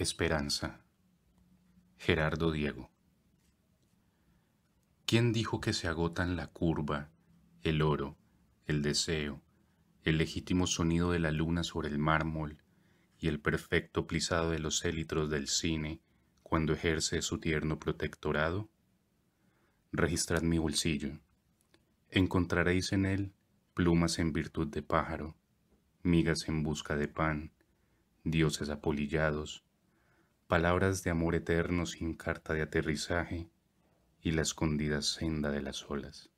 Esperanza. Gerardo Diego. ¿Quién dijo que se agotan la curva, el oro, el deseo, el legítimo sonido de la luna sobre el mármol y el perfecto plisado de los élitros del cine cuando ejerce su tierno protectorado? Registrad mi bolsillo. Encontraréis en él plumas en virtud de pájaro, migas en busca de pan, dioses apolillados, palabras de amor eterno sin carta de aterrizaje y la escondida senda de las olas.